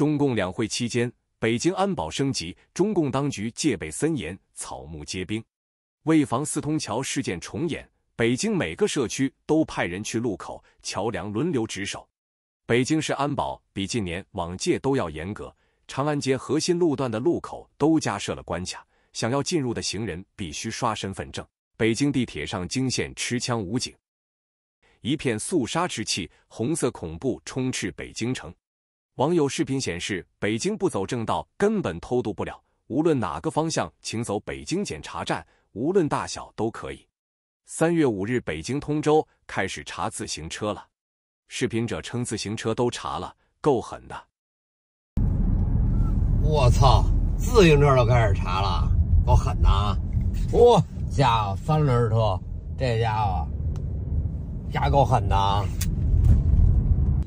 中共两会期间，北京安保升级，中共当局戒备森严，草木皆兵。为防四通桥事件重演，北京每个社区都派人去路口、桥梁轮流值守。北京市安保比近年往届都要严格，长安街核心路段的路口都加设了关卡，想要进入的行人必须刷身份证。北京地铁上惊现持枪武警，一片肃杀之气，红色恐怖充斥北京城。网友视频显示，北京不走正道根本偷渡不了。无论哪个方向，请走北京检查站，无论大小都可以。三月五日，北京通州开始查自行车了。视频者称，自行车都查了，够狠的。我操，自行车都开始查了，够狠呐！哇，家伙，三轮车，这家伙，家够狠啊。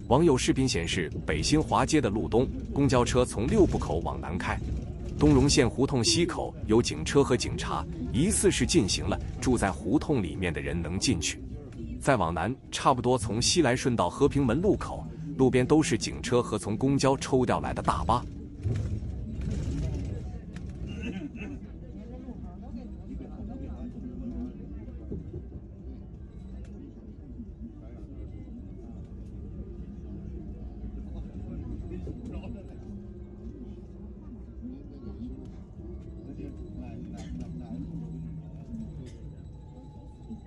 网友视频显示，北新华街的路东，公交车从六部口往南开，东荣县胡同西口有警车和警察，疑似是进行了住在胡同里面的人能进去。再往南，差不多从西来顺到和平门路口，路边都是警车和从公交抽调来的大巴。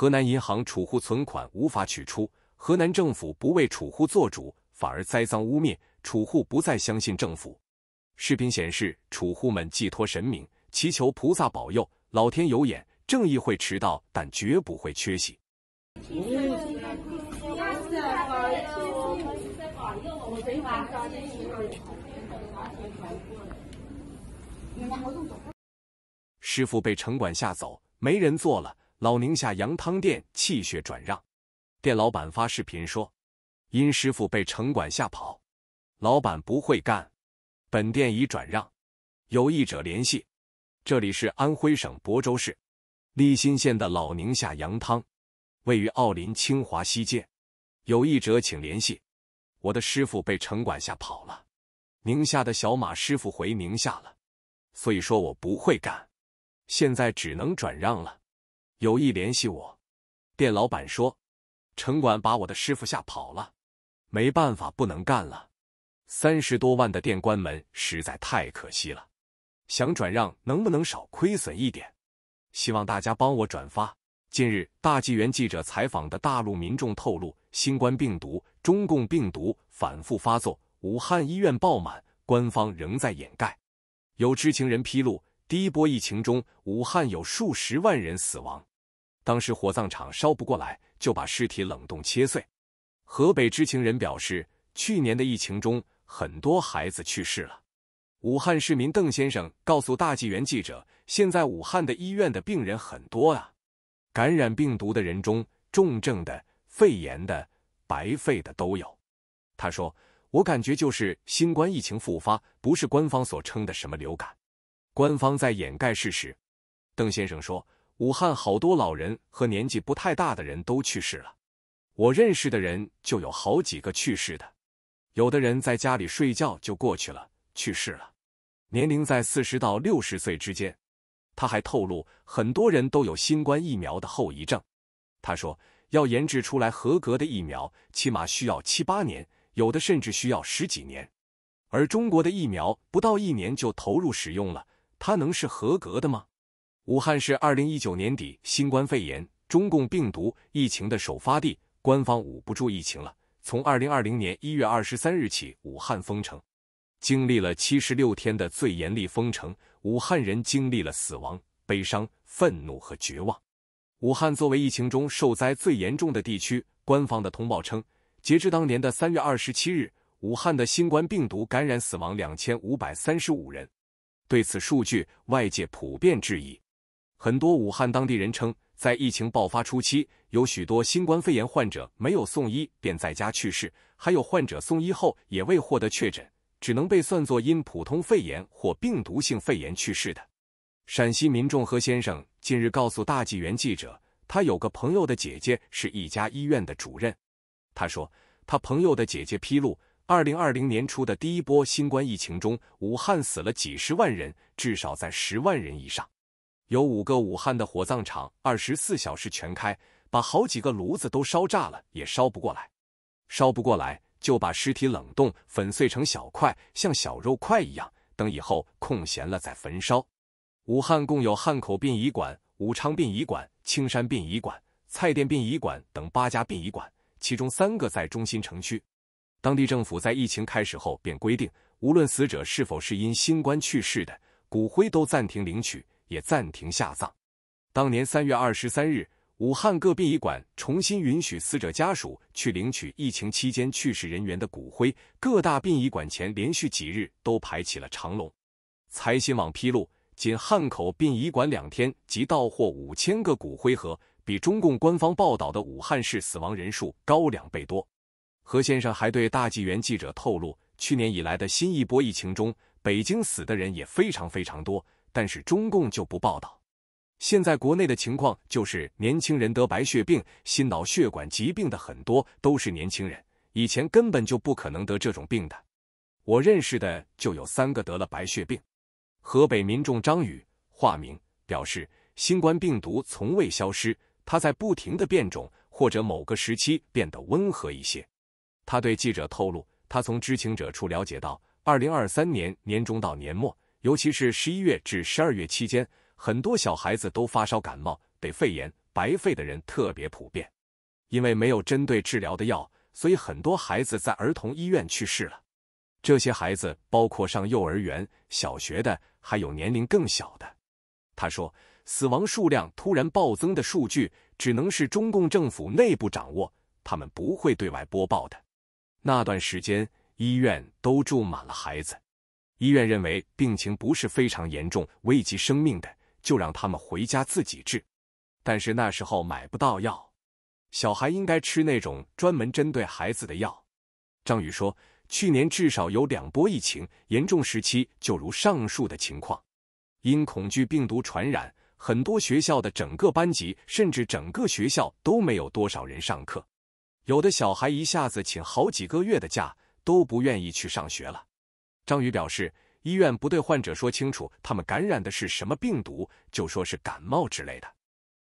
河南银行储户存款无法取出，河南政府不为储户做主，反而栽赃污蔑储户，不再相信政府。视频显示，储户们寄托神明，祈求菩萨保佑，老天有眼，正义会迟到，但绝不会缺席。师傅被城管吓走，没人做了。老宁夏羊汤店气血转让，店老板发视频说：“因师傅被城管吓跑，老板不会干，本店已转让，有意者联系。”这里是安徽省亳州市利辛县的老宁夏羊汤，位于奥林清华西街，有意者请联系。我的师傅被城管吓跑了，宁夏的小马师傅回宁夏了，所以说我不会干，现在只能转让了。有意联系我，店老板说，城管把我的师傅吓跑了，没办法，不能干了。三十多万的店关门实在太可惜了，想转让，能不能少亏损一点？希望大家帮我转发。近日，大纪元记者采访的大陆民众透露，新冠病毒、中共病毒反复发作，武汉医院爆满，官方仍在掩盖。有知情人披露，第一波疫情中，武汉有数十万人死亡。当时火葬场烧不过来，就把尸体冷冻切碎。河北知情人表示，去年的疫情中，很多孩子去世了。武汉市民邓先生告诉大纪元记者：“现在武汉的医院的病人很多啊，感染病毒的人中，重症的、肺炎的、白肺的都有。”他说：“我感觉就是新冠疫情复发，不是官方所称的什么流感，官方在掩盖事实。”邓先生说。武汉好多老人和年纪不太大的人都去世了，我认识的人就有好几个去世的，有的人在家里睡觉就过去了，去世了。年龄在四十到六十岁之间。他还透露，很多人都有新冠疫苗的后遗症。他说，要研制出来合格的疫苗，起码需要七八年，有的甚至需要十几年。而中国的疫苗不到一年就投入使用了，它能是合格的吗？武汉市是二零一九年底新冠肺炎、中共病毒疫情的首发地，官方捂不住疫情了。从二零二零年一月二十三日起，武汉封城，经历了七十六天的最严厉封城，武汉人经历了死亡、悲伤、愤怒和绝望。武汉作为疫情中受灾最严重的地区，官方的通报称，截至当年的三月二十七日，武汉的新冠病毒感染死亡两千五百三十五人。对此数据，外界普遍质疑。很多武汉当地人称，在疫情爆发初期，有许多新冠肺炎患者没有送医便在家去世，还有患者送医后也未获得确诊，只能被算作因普通肺炎或病毒性肺炎去世的。陕西民众何先生近日告诉大纪元记者，他有个朋友的姐姐是一家医院的主任。他说，他朋友的姐姐披露，二零二零年初的第一波新冠疫情中，武汉死了几十万人，至少在十万人以上。有五个武汉的火葬场二十四小时全开，把好几个炉子都烧炸了，也烧不过来。烧不过来，就把尸体冷冻、粉碎成小块，像小肉块一样，等以后空闲了再焚烧。武汉共有汉口殡仪馆、武昌殡仪馆、青山殡仪馆、蔡甸殡仪馆等八家殡仪馆，其中三个在中心城区。当地政府在疫情开始后便规定，无论死者是否是因新冠去世的，骨灰都暂停领取。也暂停下葬。当年三月二十三日，武汉各殡仪馆重新允许死者家属去领取疫情期间去世人员的骨灰。各大殡仪馆前连续几日都排起了长龙。财新网披露，仅汉口殡仪馆两天即到货五千个骨灰盒，比中共官方报道的武汉市死亡人数高两倍多。何先生还对大纪元记者透露，去年以来的新一波疫情中，北京死的人也非常非常多。但是中共就不报道。现在国内的情况就是，年轻人得白血病、心脑血管疾病的很多都是年轻人，以前根本就不可能得这种病的。我认识的就有三个得了白血病。河北民众张宇（化名）表示，新冠病毒从未消失，它在不停的变种，或者某个时期变得温和一些。他对记者透露，他从知情者处了解到，二零二三年年中到年末。尤其是十一月至十二月期间，很多小孩子都发烧、感冒、得肺炎、白肺的人特别普遍。因为没有针对治疗的药，所以很多孩子在儿童医院去世了。这些孩子包括上幼儿园、小学的，还有年龄更小的。他说，死亡数量突然暴增的数据只能是中共政府内部掌握，他们不会对外播报的。那段时间，医院都住满了孩子。医院认为病情不是非常严重、危及生命的，就让他们回家自己治。但是那时候买不到药，小孩应该吃那种专门针对孩子的药。张宇说，去年至少有两波疫情严重时期，就如上述的情况，因恐惧病毒传染，很多学校的整个班级甚至整个学校都没有多少人上课。有的小孩一下子请好几个月的假，都不愿意去上学了。张宇表示，医院不对患者说清楚他们感染的是什么病毒，就说是感冒之类的，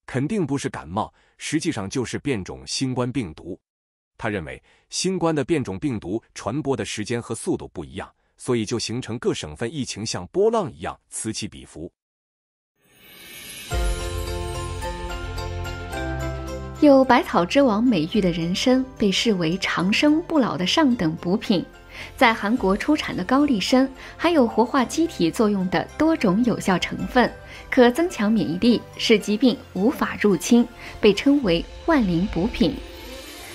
肯定不是感冒，实际上就是变种新冠病毒。他认为，新冠的变种病毒传播的时间和速度不一样，所以就形成各省份疫情像波浪一样此起彼伏。有“百草之王”美誉的人参，被视为长生不老的上等补品。在韩国出产的高丽参含有活化机体作用的多种有效成分，可增强免疫力，使疾病无法入侵，被称为万灵补品。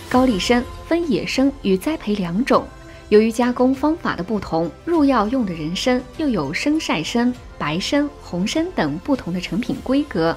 高丽参分野生与栽培两种，由于加工方法的不同，入药用的人参又有生晒参、白参、红参等不同的成品规格。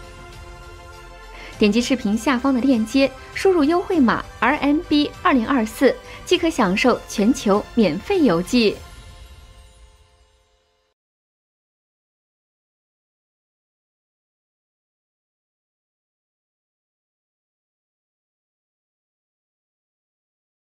点击视频下方的链接，输入优惠码 RMB 二零二四，即可享受全球免费邮寄。